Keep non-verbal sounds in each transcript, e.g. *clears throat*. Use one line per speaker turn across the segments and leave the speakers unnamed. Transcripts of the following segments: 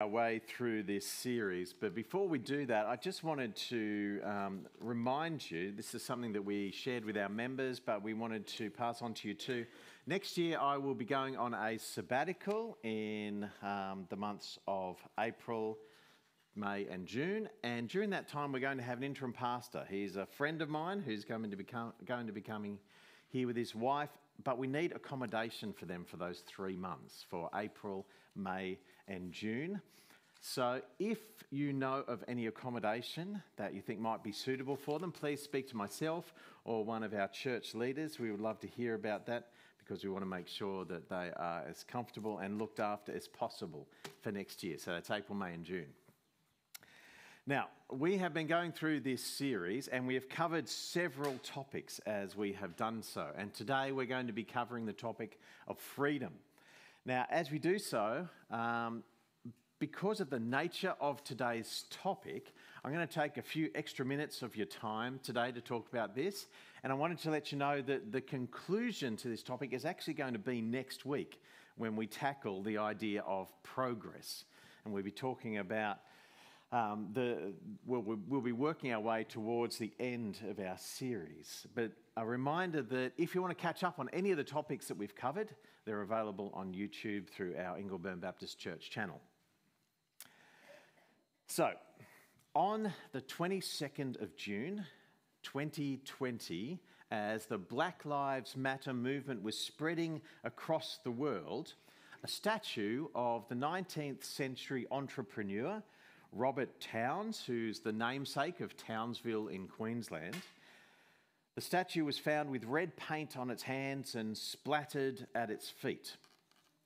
our way through this series. But before we do that, I just wanted to um, remind you this is something that we shared with our members, but we wanted to pass on to you too. Next year, I will be going on a sabbatical in um, the months of April. May and June, and during that time, we're going to have an interim pastor. He's a friend of mine who's going to going to be coming here with his wife, but we need accommodation for them for those three months for April, May, and June. So, if you know of any accommodation that you think might be suitable for them, please speak to myself or one of our church leaders. We would love to hear about that because we want to make sure that they are as comfortable and looked after as possible for next year. So, that's April, May, and June. Now, we have been going through this series and we have covered several topics as we have done so. And today we're going to be covering the topic of freedom. Now, as we do so, um, because of the nature of today's topic, I'm going to take a few extra minutes of your time today to talk about this. And I wanted to let you know that the conclusion to this topic is actually going to be next week when we tackle the idea of progress. And we'll be talking about um, the, we'll be working our way towards the end of our series. But a reminder that if you want to catch up on any of the topics that we've covered, they're available on YouTube through our Ingleburn Baptist Church channel. So, on the 22nd of June 2020, as the Black Lives Matter movement was spreading across the world, a statue of the 19th century entrepreneur Robert Towns, who's the namesake of Townsville in Queensland, the statue was found with red paint on its hands and splattered at its feet.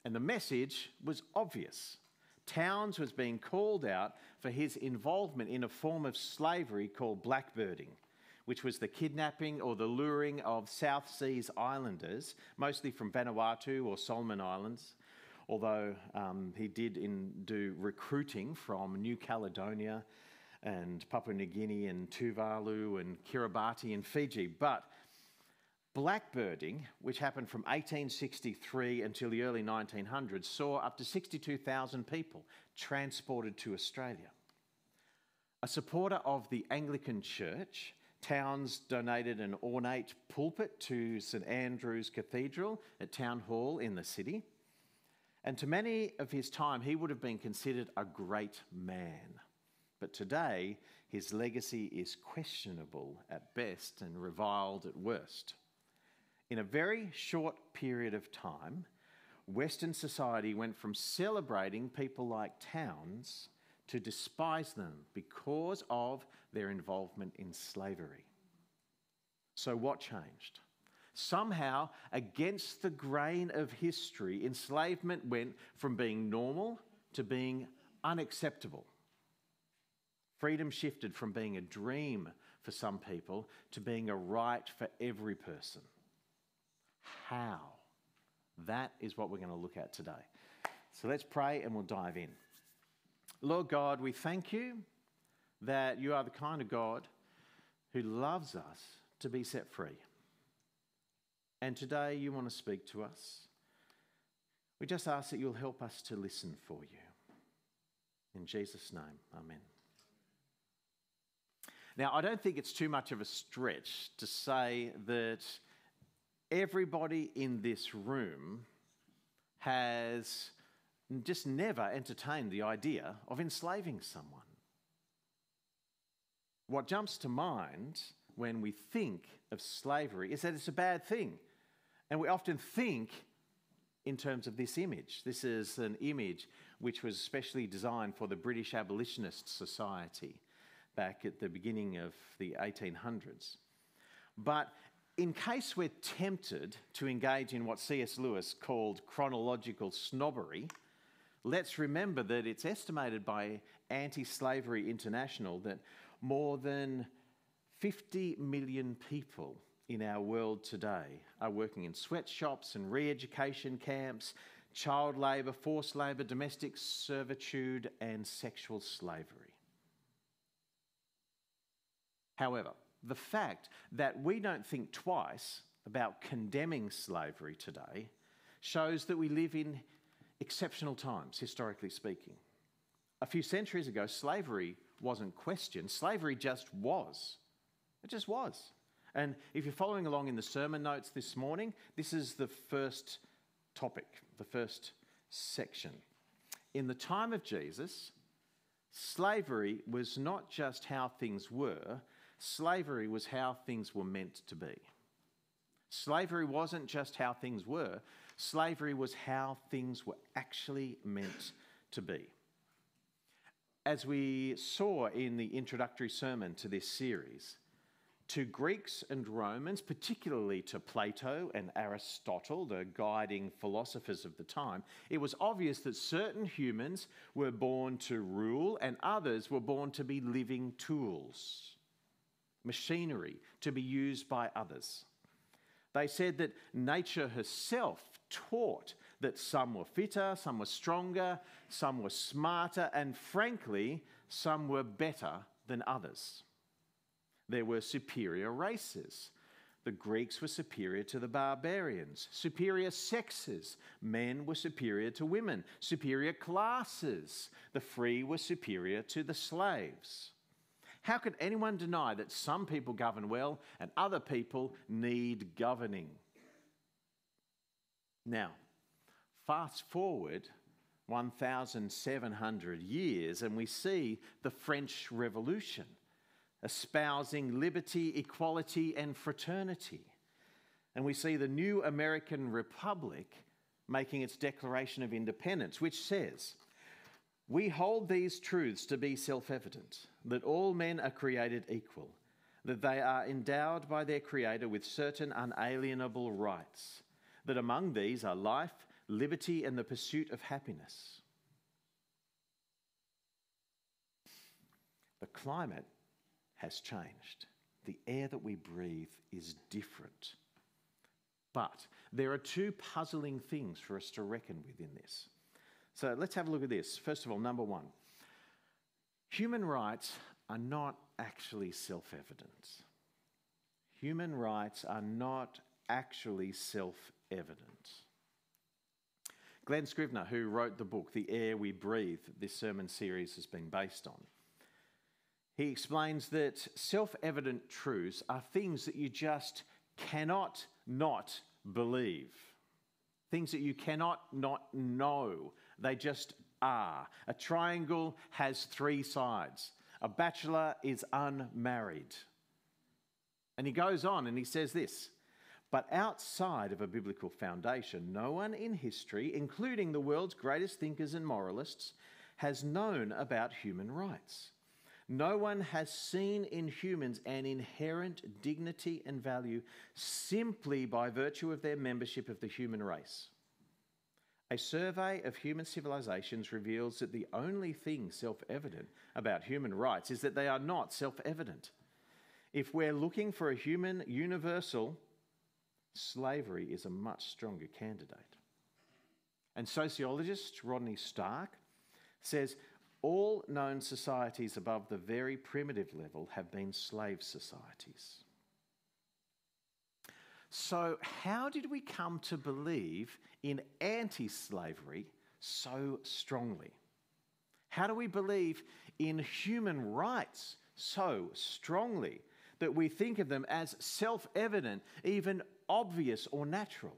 And the message was obvious. Towns was being called out for his involvement in a form of slavery called blackbirding, which was the kidnapping or the luring of South Seas islanders, mostly from Vanuatu or Solomon Islands, although um, he did in, do recruiting from New Caledonia and Papua New Guinea and Tuvalu and Kiribati and Fiji. But blackbirding, which happened from 1863 until the early 1900s, saw up to 62,000 people transported to Australia. A supporter of the Anglican Church, Towns donated an ornate pulpit to St Andrew's Cathedral at Town Hall in the city. And to many of his time, he would have been considered a great man. But today, his legacy is questionable at best and reviled at worst. In a very short period of time, Western society went from celebrating people like Towns to despise them because of their involvement in slavery. So, what changed? Somehow, against the grain of history, enslavement went from being normal to being unacceptable. Freedom shifted from being a dream for some people to being a right for every person. How? That is what we're going to look at today. So let's pray and we'll dive in. Lord God, we thank you that you are the kind of God who loves us to be set free. And today you want to speak to us. We just ask that you'll help us to listen for you. In Jesus' name, amen. Now, I don't think it's too much of a stretch to say that everybody in this room has just never entertained the idea of enslaving someone. What jumps to mind when we think of slavery is that it's a bad thing. And we often think in terms of this image. This is an image which was specially designed for the British Abolitionist Society back at the beginning of the 1800s. But in case we're tempted to engage in what C.S. Lewis called chronological snobbery, let's remember that it's estimated by Anti Slavery International that more than 50 million people in our world today are working in sweatshops and re education camps, child labour, forced labour, domestic servitude, and sexual slavery. However, the fact that we don't think twice about condemning slavery today shows that we live in exceptional times, historically speaking. A few centuries ago, slavery wasn't questioned, slavery just was. It just was. And if you're following along in the sermon notes this morning, this is the first topic, the first section. In the time of Jesus, slavery was not just how things were, slavery was how things were meant to be. Slavery wasn't just how things were, slavery was how things were actually meant to be. As we saw in the introductory sermon to this series, to Greeks and Romans, particularly to Plato and Aristotle, the guiding philosophers of the time, it was obvious that certain humans were born to rule and others were born to be living tools machinery to be used by others. They said that nature herself taught that some were fitter, some were stronger, some were smarter, and frankly, some were better than others. There were superior races. The Greeks were superior to the barbarians, superior sexes. Men were superior to women, superior classes. The free were superior to the slaves. How could anyone deny that some people govern well and other people need governing? Now, fast forward 1,700 years and we see the French Revolution espousing liberty, equality, and fraternity. And we see the new American Republic making its Declaration of Independence, which says, we hold these truths to be self evident that all men are created equal, that they are endowed by their Creator with certain unalienable rights, that among these are life, liberty, and the pursuit of happiness. The climate has changed. The air that we breathe is different. But there are two puzzling things for us to reckon with in this. So let's have a look at this. First of all, number one human rights are not actually self evident. Human rights are not actually self evident. Glenn Scrivener, who wrote the book The Air We Breathe, this sermon series has been based on, he explains that self evident truths are things that you just cannot not believe, things that you cannot not know, they just are. A triangle has three sides. A bachelor is unmarried. And he goes on and he says this But outside of a biblical foundation, no one in history, including the world's greatest thinkers and moralists, has known about human rights. No one has seen in humans an inherent dignity and value simply by virtue of their membership of the human race. A survey of human civilizations reveals that the only thing self evident about human rights is that they are not self evident. If we're looking for a human universal, slavery is a much stronger candidate. And sociologist Rodney Stark says all known societies above the very primitive level have been slave societies. So, how did we come to believe in anti slavery so strongly? How do we believe in human rights so strongly that we think of them as self evident, even obvious or natural?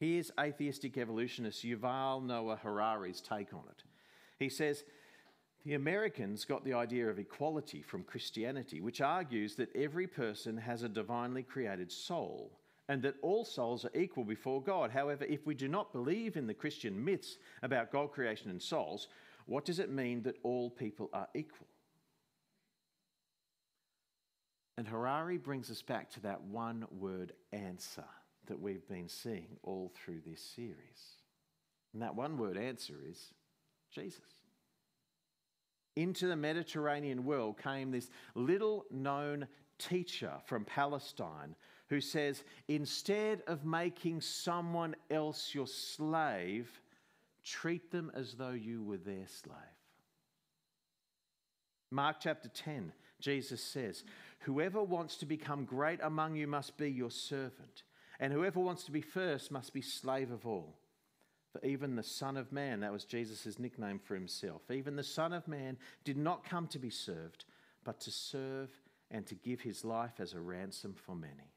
Here's atheistic evolutionist Yuval Noah Harari's take on it. He says, the Americans got the idea of equality from Christianity, which argues that every person has a divinely created soul and that all souls are equal before God. However, if we do not believe in the Christian myths about God, creation, and souls, what does it mean that all people are equal? And Harari brings us back to that one word answer that we've been seeing all through this series. And that one word answer is Jesus into the Mediterranean world came this little known teacher from Palestine who says, instead of making someone else your slave, treat them as though you were their slave. Mark chapter 10, Jesus says, Whoever wants to become great among you must be your servant, and whoever wants to be first must be slave of all even the Son of Man, that was Jesus' nickname for himself, even the Son of Man did not come to be served, but to serve and to give his life as a ransom for many.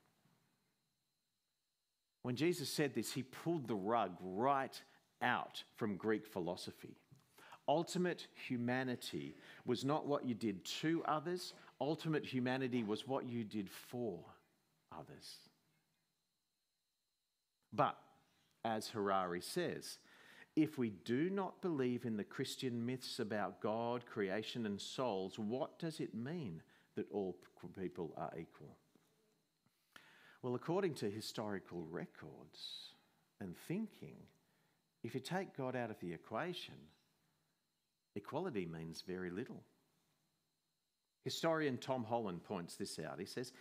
When Jesus said this, he pulled the rug right out from Greek philosophy. Ultimate humanity was not what you did to others, ultimate humanity was what you did for others. But as Harari says. If we do not believe in the Christian myths about God, creation, and souls, what does it mean that all people are equal? Well, according to historical records and thinking, if you take God out of the equation, equality means very little. Historian Tom Holland points this out. He says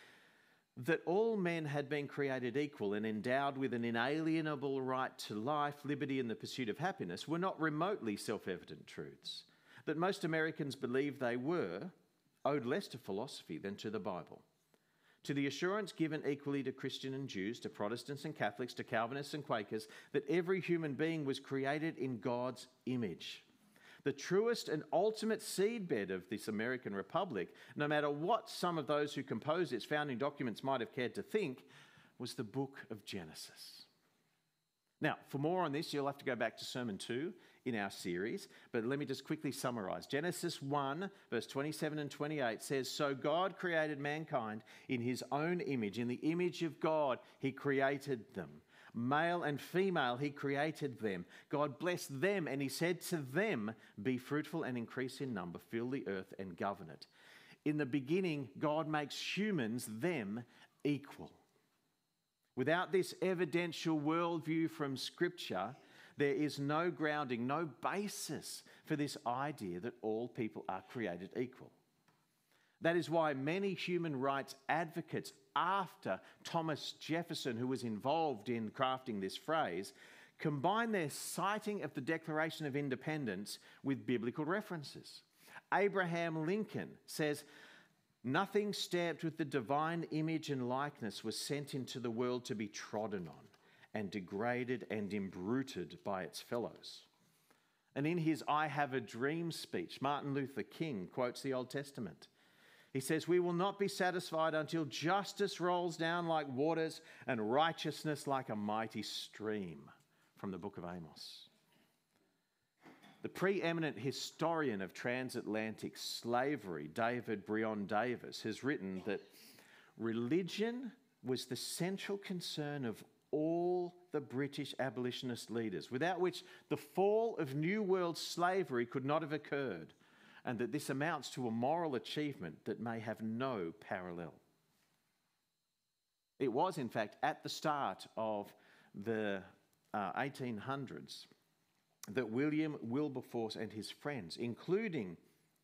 that all men had been created equal and endowed with an inalienable right to life, liberty, and the pursuit of happiness were not remotely self evident truths that most Americans believe they were owed less to philosophy than to the Bible. To the assurance given equally to Christian and Jews, to Protestants and Catholics, to Calvinists and Quakers, that every human being was created in God's image the truest and ultimate seedbed of this American republic, no matter what some of those who composed its founding documents might have cared to think, was the book of Genesis. Now, for more on this, you'll have to go back to Sermon 2 in our series, but let me just quickly summarize. Genesis 1, verse 27 and 28 says So God created mankind in his own image. In the image of God, he created them. Male and female, he created them. God blessed them and he said to them, Be fruitful and increase in number, fill the earth and govern it. In the beginning, God makes humans, them, equal. Without this evidential worldview from Scripture, there is no grounding, no basis for this idea that all people are created equal. That is why many human rights advocates after Thomas Jefferson, who was involved in crafting this phrase, combine their citing of the Declaration of Independence with biblical references. Abraham Lincoln says, Nothing stamped with the divine image and likeness was sent into the world to be trodden on and degraded and imbruted by its fellows. And in his I Have a Dream speech, Martin Luther King quotes the Old Testament. He says, We will not be satisfied until justice rolls down like waters and righteousness like a mighty stream. From the book of Amos. The preeminent historian of transatlantic slavery, David Brion Davis, has written that religion was the central concern of all the British abolitionist leaders, without which the fall of New World slavery could not have occurred and that this amounts to a moral achievement that may have no parallel. It was, in fact, at the start of the uh, 1800s that William Wilberforce and his friends, including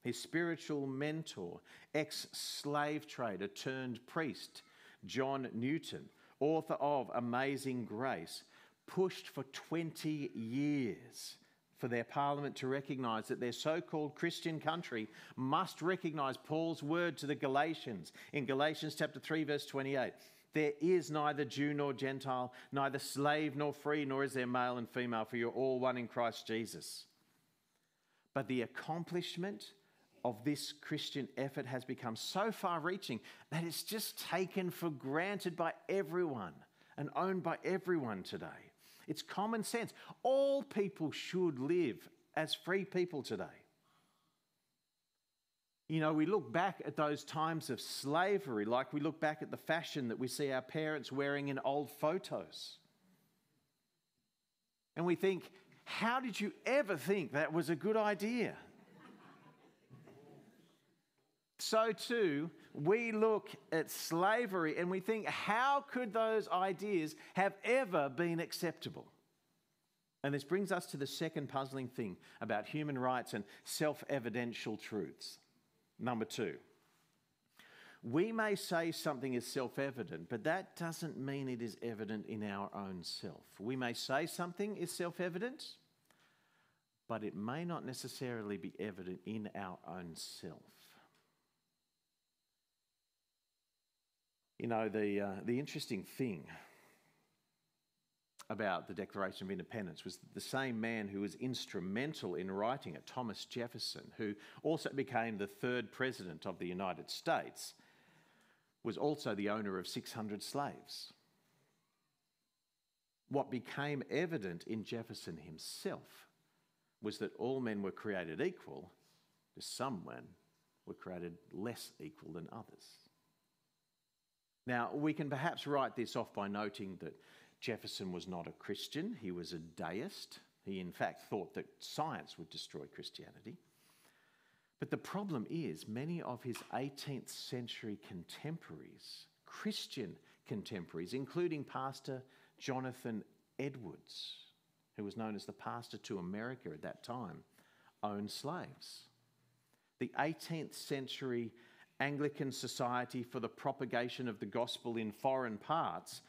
his spiritual mentor, ex slave trader turned priest, John Newton, author of Amazing Grace, pushed for 20 years for their parliament to recognize that their so called Christian country must recognize Paul's word to the Galatians in Galatians chapter 3, verse 28. There is neither Jew nor Gentile, neither slave nor free, nor is there male and female, for you're all one in Christ Jesus. But the accomplishment of this Christian effort has become so far reaching that it's just taken for granted by everyone and owned by everyone today. It's common sense. All people should live as free people today. You know, we look back at those times of slavery like we look back at the fashion that we see our parents wearing in old photos. And we think, how did you ever think that was a good idea? so, too, we look at slavery and we think, how could those ideas have ever been acceptable? And this brings us to the second puzzling thing about human rights and self evidential truths. Number two, we may say something is self evident, but that doesn't mean it is evident in our own self. We may say something is self evident, but it may not necessarily be evident in our own self. You know, the, uh, the interesting thing about the Declaration of Independence was the same man who was instrumental in writing it, Thomas Jefferson, who also became the third president of the United States, was also the owner of 600 slaves. What became evident in Jefferson himself was that all men were created equal, but some men were created less equal than others. Now, we can perhaps write this off by noting that Jefferson was not a Christian, he was a deist. He, in fact, thought that science would destroy Christianity. But the problem is, many of his 18th century contemporaries, Christian contemporaries, including Pastor Jonathan Edwards, who was known as the pastor to America at that time, owned slaves. The 18th century Anglican Society for the Propagation of the Gospel in Foreign Parts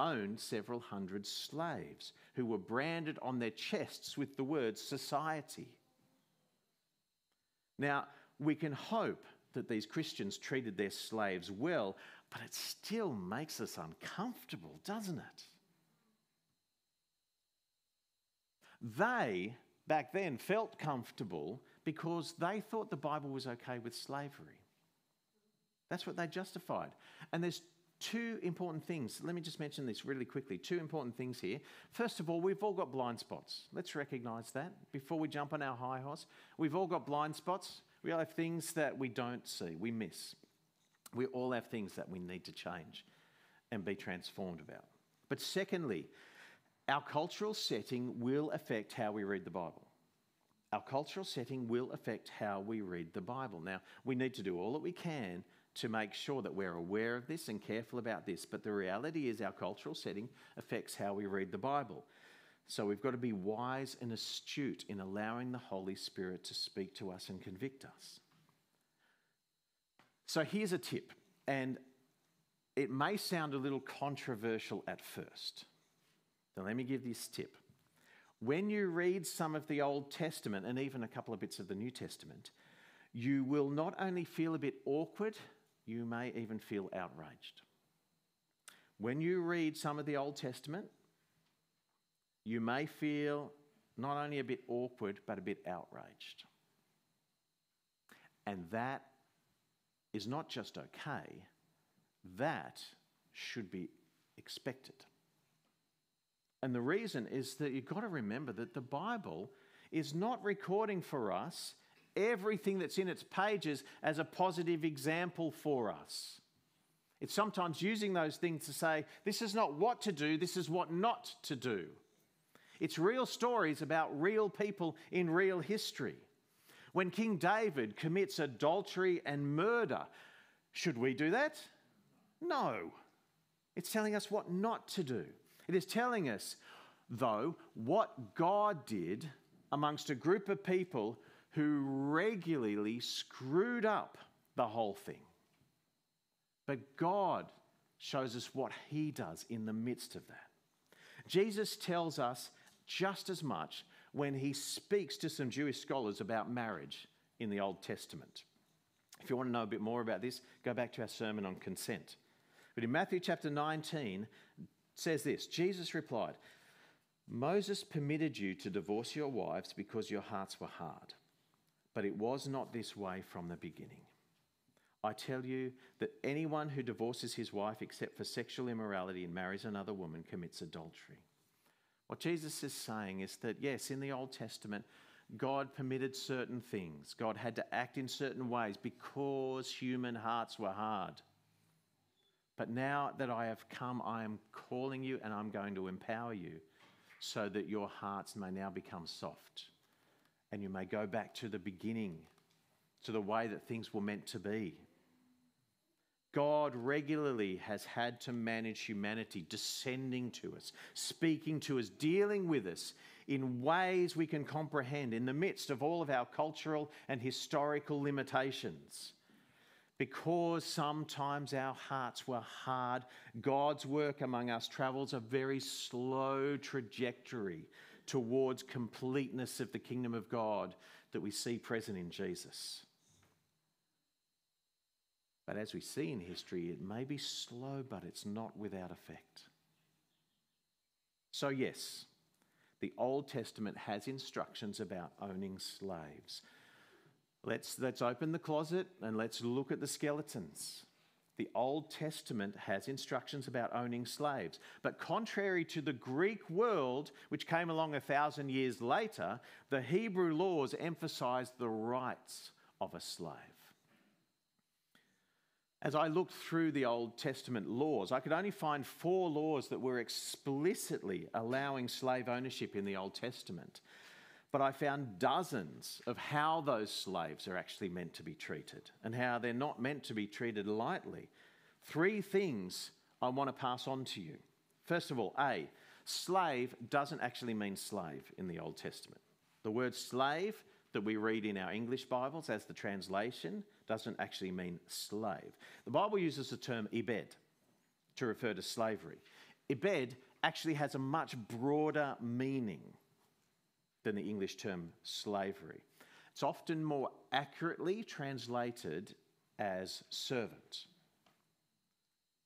owned several hundred slaves who were branded on their chests with the word society. Now, we can hope that these Christians treated their slaves well, but it still makes us uncomfortable, doesn't it? They back then felt comfortable because they thought the Bible was okay with slavery. That's what they justified. And there's two important things. Let me just mention this really quickly. Two important things here. First of all, we've all got blind spots. Let's recognize that before we jump on our high horse. We've all got blind spots. We all have things that we don't see, we miss. We all have things that we need to change and be transformed about. But secondly, our cultural setting will affect how we read the Bible. Our cultural setting will affect how we read the Bible. Now, we need to do all that we can to make sure that we're aware of this and careful about this. But the reality is, our cultural setting affects how we read the Bible. So we've got to be wise and astute in allowing the Holy Spirit to speak to us and convict us. So here's a tip, and it may sound a little controversial at first. Now, let me give this tip. When you read some of the Old Testament and even a couple of bits of the New Testament, you will not only feel a bit awkward you may even feel outraged. When you read some of the Old Testament, you may feel not only a bit awkward, but a bit outraged. And that is not just okay, that should be expected. And the reason is that you've got to remember that the Bible is not recording for us everything that's in its pages as a positive example for us. It's sometimes using those things to say, this is not what to do, this is what not to do. It's real stories about real people in real history. When King David commits adultery and murder, should we do that? No. It's telling us what not to do. It is telling us, though, what God did amongst a group of people who regularly screwed up the whole thing. But God shows us what He does in the midst of that. Jesus tells us just as much when He speaks to some Jewish scholars about marriage in the Old Testament. If you want to know a bit more about this, go back to our sermon on consent. But in Matthew chapter 19, says this Jesus replied, Moses permitted you to divorce your wives because your hearts were hard but it was not this way from the beginning. I tell you that anyone who divorces his wife except for sexual immorality and marries another woman commits adultery. What Jesus is saying is that, yes, in the Old Testament, God permitted certain things. God had to act in certain ways because human hearts were hard. But now that I have come, I am calling you and I'm going to empower you so that your hearts may now become soft and you may go back to the beginning, to the way that things were meant to be. God regularly has had to manage humanity, descending to us, speaking to us, dealing with us in ways we can comprehend in the midst of all of our cultural and historical limitations. Because sometimes our hearts were hard, God's work among us travels a very slow trajectory towards completeness of the kingdom of God that we see present in Jesus. But as we see in history, it may be slow, but it's not without effect. So, yes, the Old Testament has instructions about owning slaves. Let's, let's open the closet and let's look at the skeletons the Old Testament has instructions about owning slaves. But contrary to the Greek world, which came along a thousand years later, the Hebrew laws emphasized the rights of a slave. As I looked through the Old Testament laws, I could only find four laws that were explicitly allowing slave ownership in the Old Testament but I found dozens of how those slaves are actually meant to be treated and how they're not meant to be treated lightly. Three things I want to pass on to you. First of all, A, slave doesn't actually mean slave in the Old Testament. The word slave that we read in our English Bibles as the translation doesn't actually mean slave. The Bible uses the term ibed to refer to slavery. Ibed actually has a much broader meaning than the English term slavery. It's often more accurately translated as servant.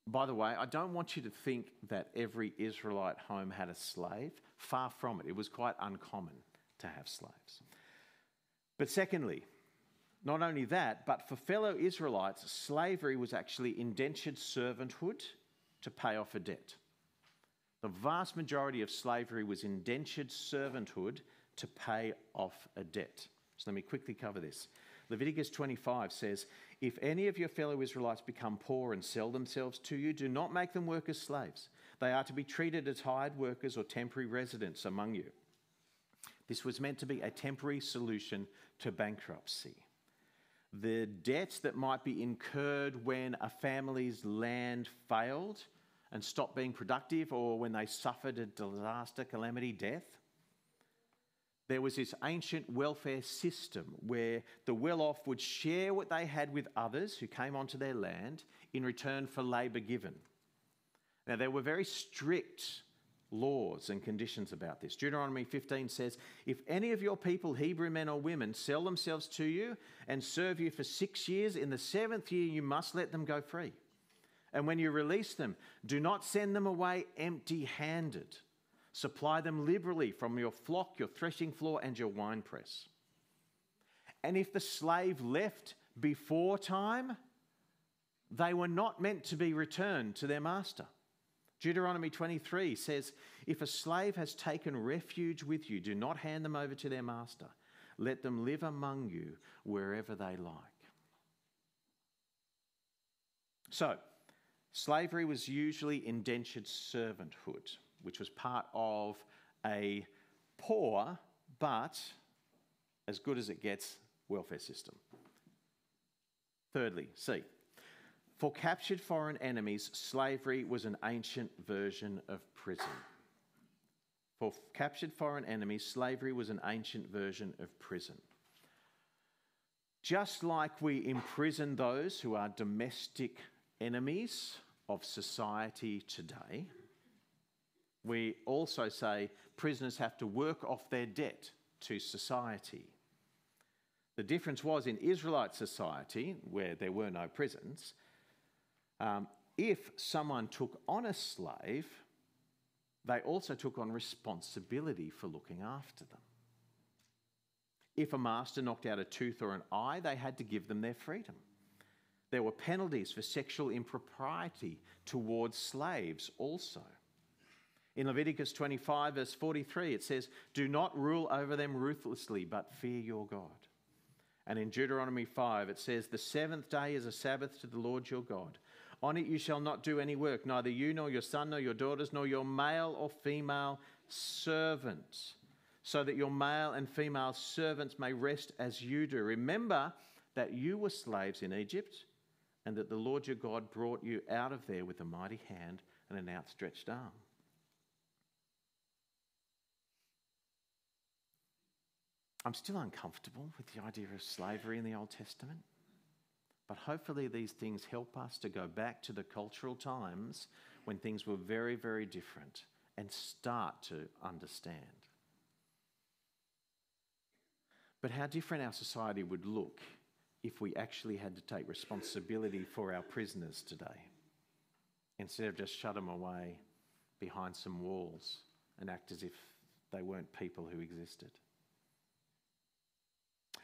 By the way, I don't want you to think that every Israelite home had a slave. Far from it. It was quite uncommon to have slaves. But secondly, not only that, but for fellow Israelites, slavery was actually indentured servanthood to pay off a debt. The vast majority of slavery was indentured servanthood to pay off a debt. So let me quickly cover this. Leviticus 25 says, If any of your fellow Israelites become poor and sell themselves to you, do not make them work as slaves. They are to be treated as hired workers or temporary residents among you. This was meant to be a temporary solution to bankruptcy. The debt that might be incurred when a family's land failed and stopped being productive or when they suffered a disaster, calamity, death, there was this ancient welfare system where the well off would share what they had with others who came onto their land in return for labour given. Now, there were very strict laws and conditions about this. Deuteronomy 15 says, If any of your people, Hebrew men or women, sell themselves to you and serve you for six years, in the seventh year you must let them go free. And when you release them, do not send them away empty handed. Supply them liberally from your flock, your threshing floor, and your winepress. And if the slave left before time, they were not meant to be returned to their master. Deuteronomy 23 says, If a slave has taken refuge with you, do not hand them over to their master. Let them live among you wherever they like. So, slavery was usually indentured servanthood which was part of a poor but as good as it gets welfare system. Thirdly, C. For captured foreign enemies, slavery was an ancient version of prison. For captured foreign enemies, slavery was an ancient version of prison. Just like we imprison those who are domestic enemies of society today, we also say prisoners have to work off their debt to society. The difference was in Israelite society, where there were no prisons, um, if someone took on a slave, they also took on responsibility for looking after them. If a master knocked out a tooth or an eye, they had to give them their freedom. There were penalties for sexual impropriety towards slaves also. In Leviticus 25, verse 43, it says, Do not rule over them ruthlessly, but fear your God. And in Deuteronomy 5, it says, The seventh day is a Sabbath to the Lord your God. On it you shall not do any work, neither you nor your son nor your daughters, nor your male or female servants, so that your male and female servants may rest as you do. Remember that you were slaves in Egypt, and that the Lord your God brought you out of there with a mighty hand and an outstretched arm. I'm still uncomfortable with the idea of slavery in the Old Testament, but hopefully these things help us to go back to the cultural times when things were very, very different and start to understand. But how different our society would look if we actually had to take responsibility for our prisoners today instead of just shut them away behind some walls and act as if they weren't people who existed.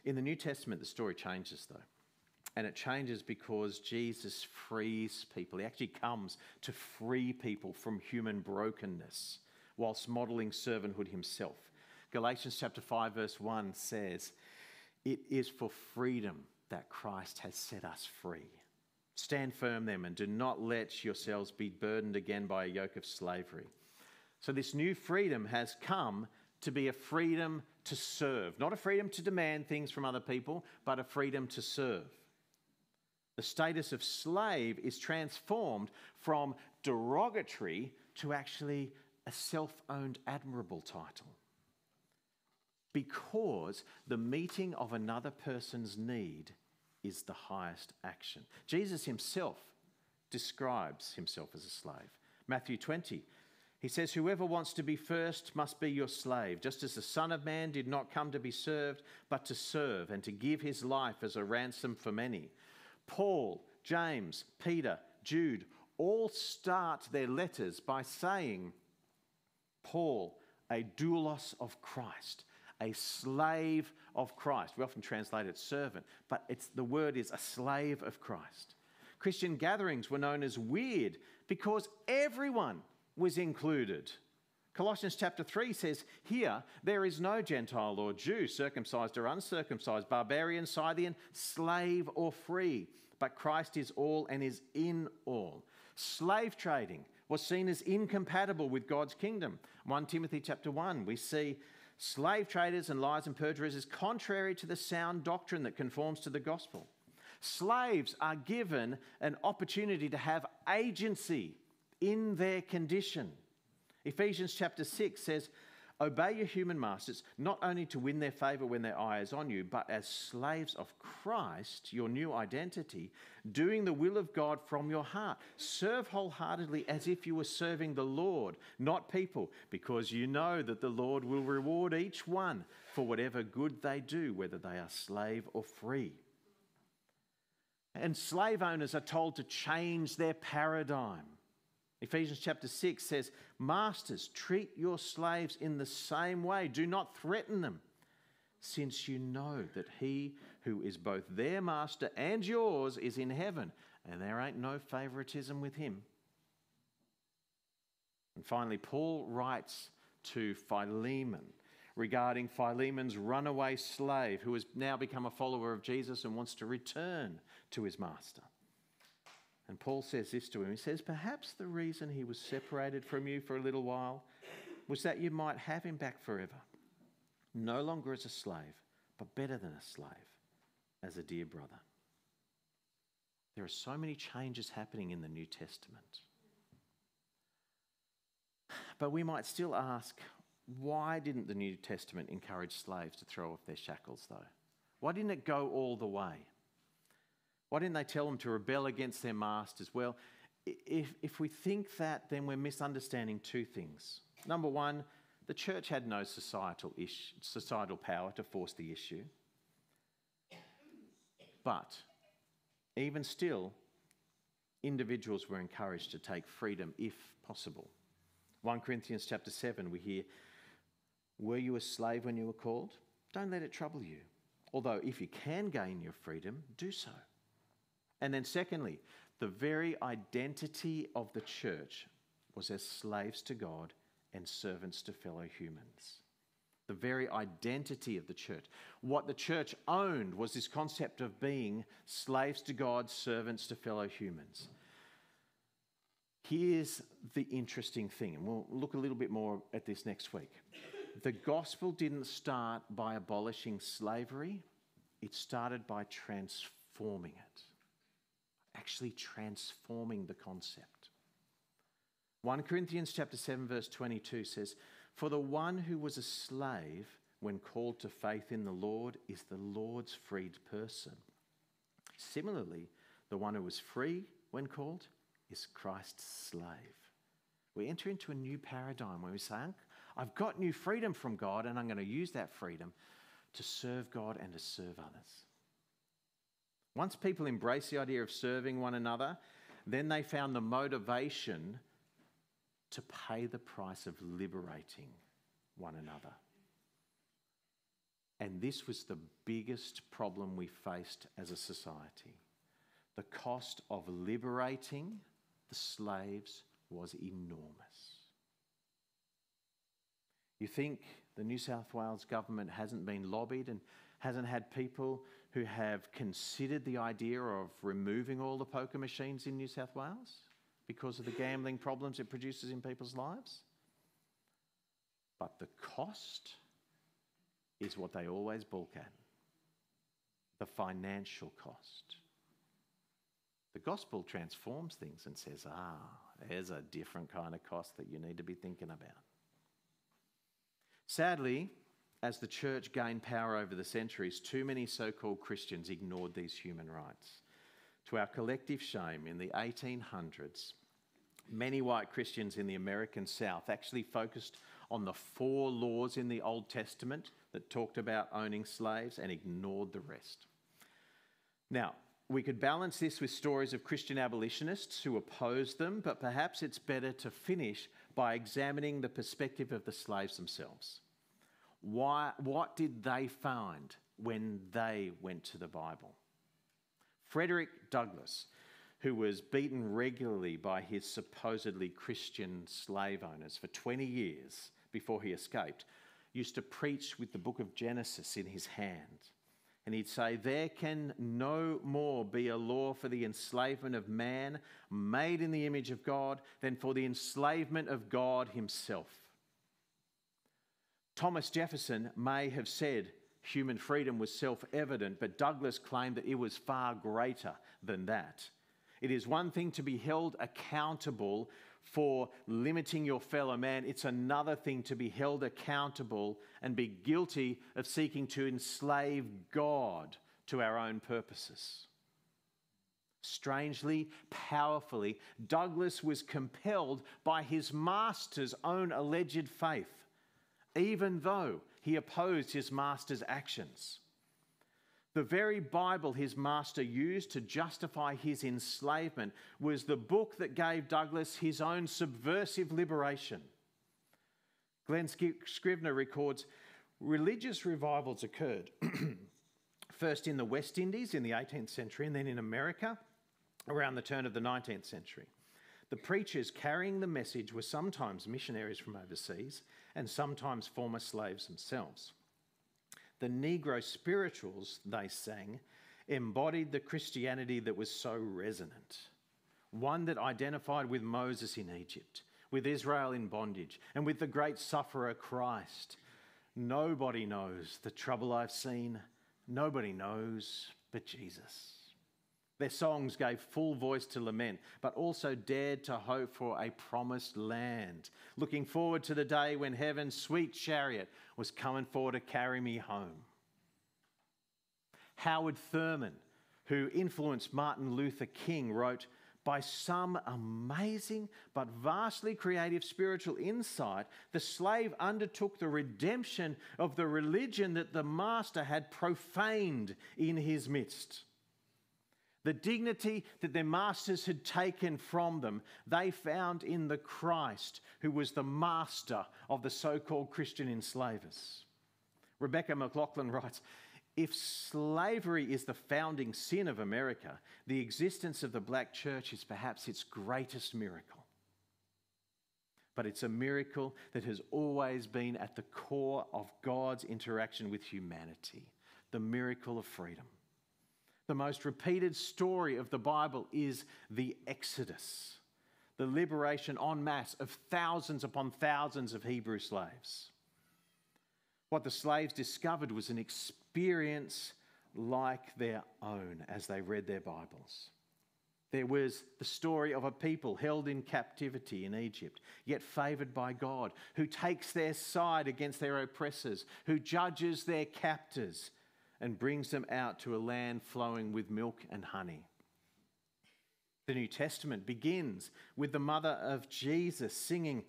In the New Testament, the story changes, though. And it changes because Jesus frees people. He actually comes to free people from human brokenness whilst modeling servanthood himself. Galatians chapter 5, verse 1 says, It is for freedom that Christ has set us free. Stand firm, then, and do not let yourselves be burdened again by a yoke of slavery. So, this new freedom has come to be a freedom to serve, not a freedom to demand things from other people, but a freedom to serve. The status of slave is transformed from derogatory to actually a self owned admirable title. Because the meeting of another person's need is the highest action. Jesus himself describes himself as a slave. Matthew 20, he says, Whoever wants to be first must be your slave, just as the Son of Man did not come to be served, but to serve and to give his life as a ransom for many. Paul, James, Peter, Jude all start their letters by saying, Paul, a doulos of Christ, a slave of Christ. We often translate it servant, but it's, the word is a slave of Christ. Christian gatherings were known as weird because everyone was included. Colossians chapter 3 says, Here there is no Gentile or Jew, circumcised or uncircumcised, barbarian, Scythian, slave or free, but Christ is all and is in all. Slave trading was seen as incompatible with God's kingdom. 1 Timothy chapter 1, we see slave traders and liars and perjurers is contrary to the sound doctrine that conforms to the gospel. Slaves are given an opportunity to have agency in their condition. Ephesians chapter 6 says, Obey your human masters, not only to win their favor when their eye is on you, but as slaves of Christ, your new identity, doing the will of God from your heart. Serve wholeheartedly as if you were serving the Lord, not people, because you know that the Lord will reward each one for whatever good they do, whether they are slave or free. And slave owners are told to change their paradigm Ephesians chapter 6 says, Masters, treat your slaves in the same way. Do not threaten them, since you know that he who is both their master and yours is in heaven, and there ain't no favoritism with him. And finally, Paul writes to Philemon regarding Philemon's runaway slave who has now become a follower of Jesus and wants to return to his master. And Paul says this to him He says, Perhaps the reason he was separated from you for a little while was that you might have him back forever, no longer as a slave, but better than a slave, as a dear brother. There are so many changes happening in the New Testament. But we might still ask, why didn't the New Testament encourage slaves to throw off their shackles, though? Why didn't it go all the way? Why didn't they tell them to rebel against their masters? Well, if, if we think that, then we're misunderstanding two things. Number one, the church had no societal, ish, societal power to force the issue. But even still, individuals were encouraged to take freedom if possible. 1 Corinthians chapter 7, we hear, Were you a slave when you were called? Don't let it trouble you. Although, if you can gain your freedom, do so. And then, secondly, the very identity of the church was as slaves to God and servants to fellow humans. The very identity of the church. What the church owned was this concept of being slaves to God, servants to fellow humans. Here's the interesting thing, and we'll look a little bit more at this next week. The gospel didn't start by abolishing slavery, it started by transforming it actually transforming the concept. 1 Corinthians chapter 7 verse 22 says, "For the one who was a slave when called to faith in the Lord is the Lord's freed person. Similarly, the one who was free when called is Christ's slave." We enter into a new paradigm where we say, I've got new freedom from God, and I'm going to use that freedom to serve God and to serve others. Once people embraced the idea of serving one another, then they found the motivation to pay the price of liberating one another. And this was the biggest problem we faced as a society. The cost of liberating the slaves was enormous. You think the New South Wales government hasn't been lobbied and hasn't had people who have considered the idea of removing all the poker machines in New South Wales because of the gambling problems it produces in people's lives. But the cost is what they always balk at the financial cost. The gospel transforms things and says, ah, there's a different kind of cost that you need to be thinking about. Sadly, as the church gained power over the centuries, too many so called Christians ignored these human rights. To our collective shame, in the 1800s, many white Christians in the American South actually focused on the four laws in the Old Testament that talked about owning slaves and ignored the rest. Now, we could balance this with stories of Christian abolitionists who opposed them, but perhaps it's better to finish by examining the perspective of the slaves themselves. Why, what did they find when they went to the Bible? Frederick Douglass, who was beaten regularly by his supposedly Christian slave owners for 20 years before he escaped, used to preach with the book of Genesis in his hand. And he'd say, There can no more be a law for the enslavement of man made in the image of God than for the enslavement of God himself. Thomas Jefferson may have said human freedom was self evident, but Douglas claimed that it was far greater than that. It is one thing to be held accountable for limiting your fellow man, it's another thing to be held accountable and be guilty of seeking to enslave God to our own purposes. Strangely, powerfully, Douglas was compelled by his master's own alleged faith even though he opposed his master's actions. The very Bible his master used to justify his enslavement was the book that gave Douglas his own subversive liberation. Glenn Scrivener records religious revivals occurred *clears throat* first in the West Indies in the 18th century and then in America around the turn of the 19th century. The preachers carrying the message were sometimes missionaries from overseas, and sometimes former slaves themselves. The Negro spirituals they sang embodied the Christianity that was so resonant, one that identified with Moses in Egypt, with Israel in bondage, and with the great sufferer Christ. Nobody knows the trouble I've seen. Nobody knows but Jesus. Their songs gave full voice to lament, but also dared to hope for a promised land, looking forward to the day when heaven's sweet chariot was coming for to carry me home. Howard Thurman, who influenced Martin Luther King, wrote, by some amazing but vastly creative spiritual insight, the slave undertook the redemption of the religion that the master had profaned in his midst. The dignity that their masters had taken from them, they found in the Christ who was the master of the so called Christian enslavers. Rebecca McLaughlin writes If slavery is the founding sin of America, the existence of the black church is perhaps its greatest miracle. But it's a miracle that has always been at the core of God's interaction with humanity the miracle of freedom. The most repeated story of the Bible is the Exodus, the liberation en masse of thousands upon thousands of Hebrew slaves. What the slaves discovered was an experience like their own as they read their Bibles. There was the story of a people held in captivity in Egypt, yet favored by God, who takes their side against their oppressors, who judges their captors, and brings them out to a land flowing with milk and honey. The New Testament begins with the mother of Jesus singing,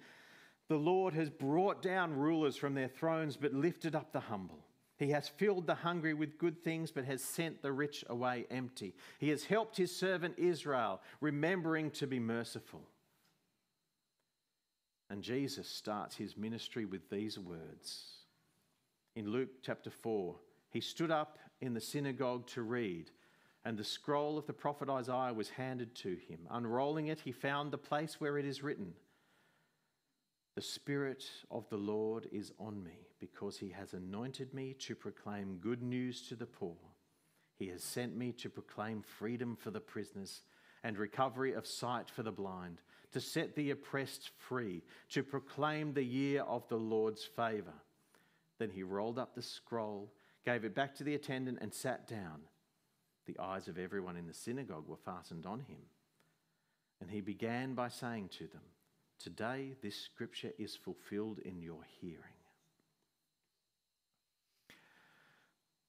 The Lord has brought down rulers from their thrones, but lifted up the humble. He has filled the hungry with good things, but has sent the rich away empty. He has helped his servant Israel, remembering to be merciful. And Jesus starts his ministry with these words. In Luke chapter 4, he stood up in the synagogue to read, and the scroll of the prophet Isaiah was handed to him. Unrolling it, he found the place where it is written The Spirit of the Lord is on me, because he has anointed me to proclaim good news to the poor. He has sent me to proclaim freedom for the prisoners and recovery of sight for the blind, to set the oppressed free, to proclaim the year of the Lord's favor. Then he rolled up the scroll gave it back to the attendant, and sat down. The eyes of everyone in the synagogue were fastened on him. And he began by saying to them, Today this scripture is fulfilled in your hearing.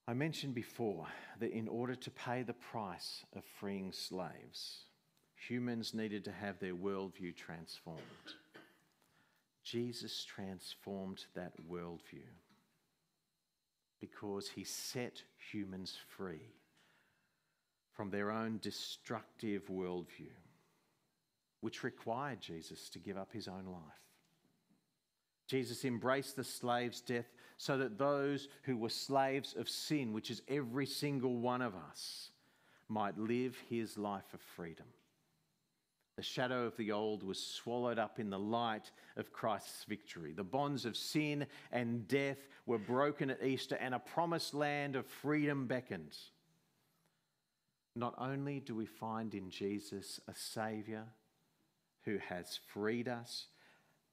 I mentioned before that in order to pay the price of freeing slaves, humans needed to have their worldview transformed. Jesus transformed that worldview because he set humans free from their own destructive worldview, which required Jesus to give up his own life. Jesus embraced the slave's death so that those who were slaves of sin, which is every single one of us, might live his life of freedom. The shadow of the old was swallowed up in the light of Christ's victory. The bonds of sin and death were broken at Easter, and a promised land of freedom beckons. Not only do we find in Jesus a Saviour who has freed us,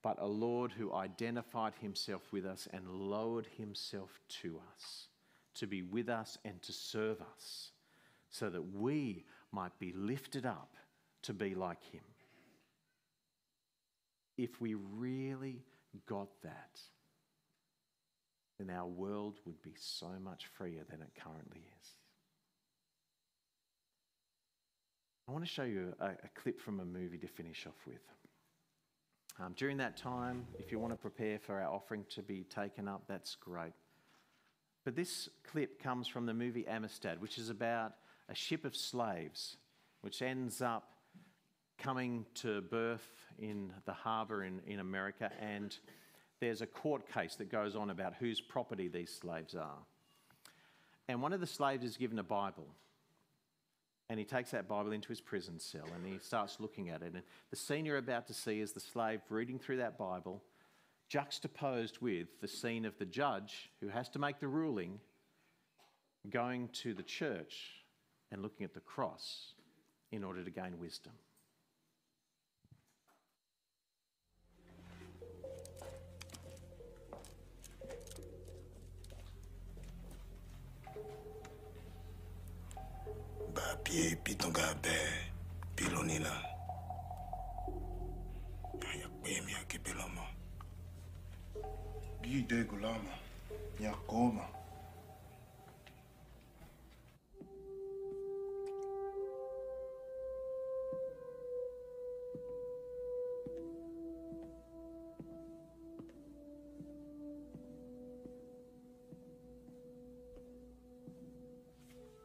but a Lord who identified himself with us and lowered himself to us, to be with us and to serve us, so that we might be lifted up to be like him. If we really got that, then our world would be so much freer than it currently is. I want to show you a, a clip from a movie to finish off with. Um, during that time, if you want to prepare for our offering to be taken up, that's great. But this clip comes from the movie Amistad, which is about a ship of slaves which ends up coming to birth in the harbour in, in America, and there's a court case that goes on about whose property these slaves are. And one of the slaves is given a Bible. And he takes that Bible into his prison cell and he starts looking at it. And the scene you're about to see is the slave reading through that Bible, juxtaposed with the scene of the judge who has to make the ruling going to the church and looking at the cross in order to gain wisdom.
pied, puis ton gars puis l'on est là. Il y a pas mis à qui pelama. Guy de Golama, il y a coma.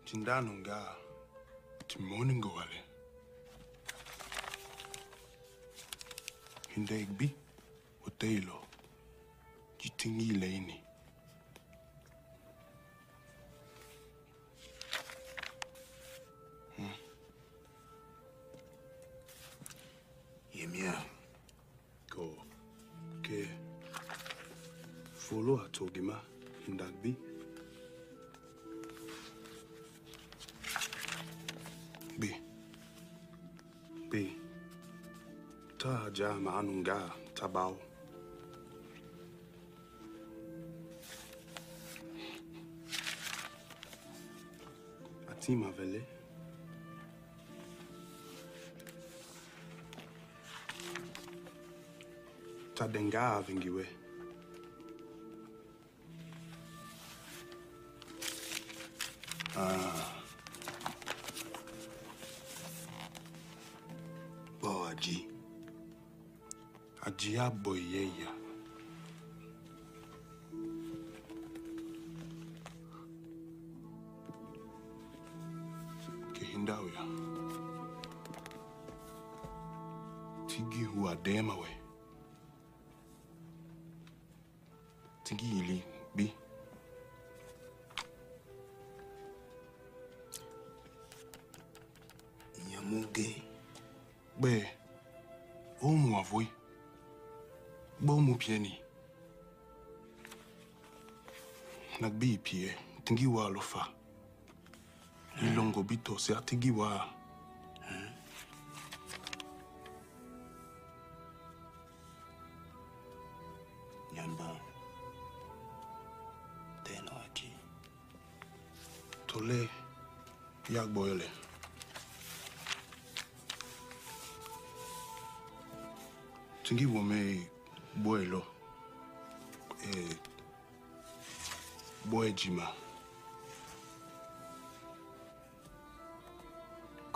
Chindanunga morning go wale. Hinde igbi, o te ilo, jitingi ile A Ati Mavele. Tadenga Avengiwe. Ah. diaboieia. alofa fà á lílọ́ngọ bí tọ̀sẹ̀ àtìgíwá. Nyamba tena tole Tingi wome boelo. Eh,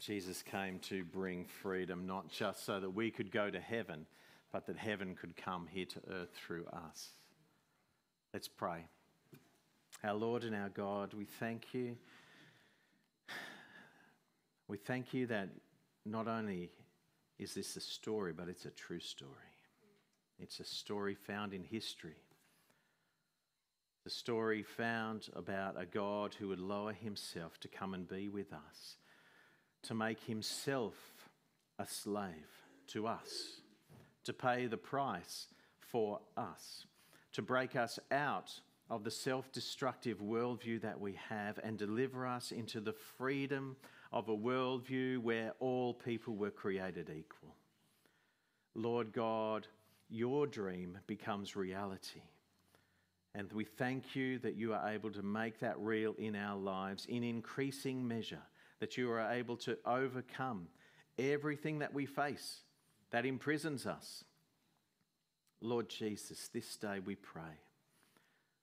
Jesus came to bring freedom, not just so that we could go to heaven, but that heaven could come here to earth through us. Let's pray. Our Lord and our God, we thank you. We thank you that not only is this a story, but it's a true story. It's a story found in history. The story found about a God who would lower himself to come and be with us to make himself a slave to us, to pay the price for us, to break us out of the self destructive worldview that we have and deliver us into the freedom of a worldview where all people were created equal. Lord God, your dream becomes reality. And we thank you that you are able to make that real in our lives in increasing measure that you are able to overcome everything that we face that imprisons us. Lord Jesus, this day we pray,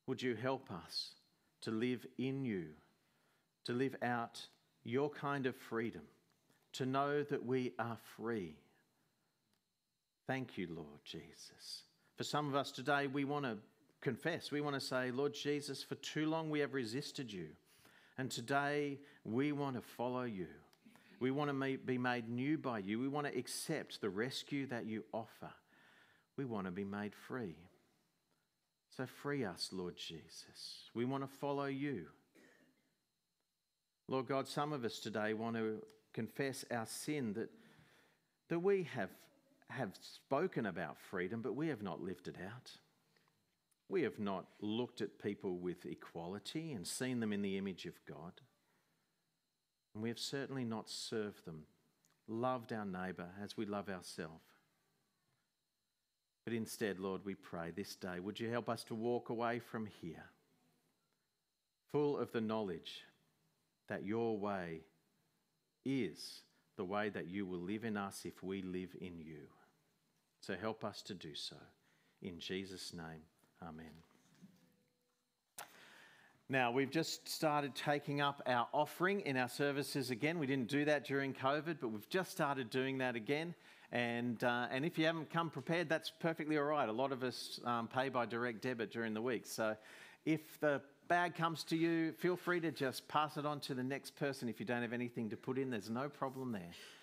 would you help us to live in you, to live out your kind of freedom, to know that we are free. Thank you, Lord Jesus. For some of us today, we want to confess, we want to say, Lord Jesus, for too long we have resisted you. And today we want to follow you. We want to be made new by you. We want to accept the rescue that you offer. We want to be made free. So free us, Lord Jesus. We want to follow you. Lord God, some of us today want to confess our sin that, that we have, have spoken about freedom, but we have not lived it out. We have not looked at people with equality and seen them in the image of God. And we have certainly not served them, loved our neighbour as we love ourselves. But instead, Lord, we pray this day, would you help us to walk away from here full of the knowledge that your way is the way that you will live in us if we live in you. So help us to do so. In Jesus' name. Amen. Now, we've just started taking up our offering in our services again. We didn't do that during COVID, but we've just started doing that again. And, uh, and if you haven't come prepared, that's perfectly all right. A lot of us um, pay by direct debit during the week. So if the bag comes to you, feel free to just pass it on to the next person. If you don't have anything to put in, there's no problem there.